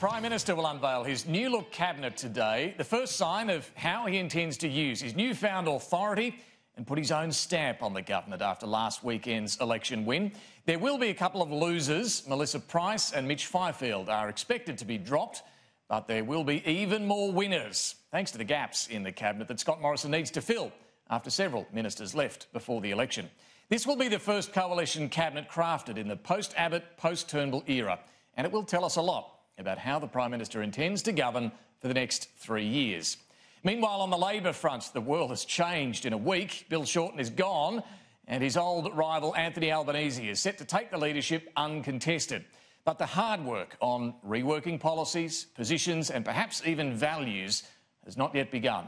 Prime Minister will unveil his new look cabinet today, the first sign of how he intends to use his newfound authority and put his own stamp on the government after last weekend's election win. There will be a couple of losers. Melissa Price and Mitch Fifield are expected to be dropped, but there will be even more winners, thanks to the gaps in the cabinet that Scott Morrison needs to fill after several ministers left before the election. This will be the first coalition cabinet crafted in the post Abbott, post Turnbull era, and it will tell us a lot about how the Prime Minister intends to govern for the next three years. Meanwhile, on the Labor front, the world has changed in a week. Bill Shorten is gone, and his old rival Anthony Albanese is set to take the leadership uncontested. But the hard work on reworking policies, positions, and perhaps even values has not yet begun.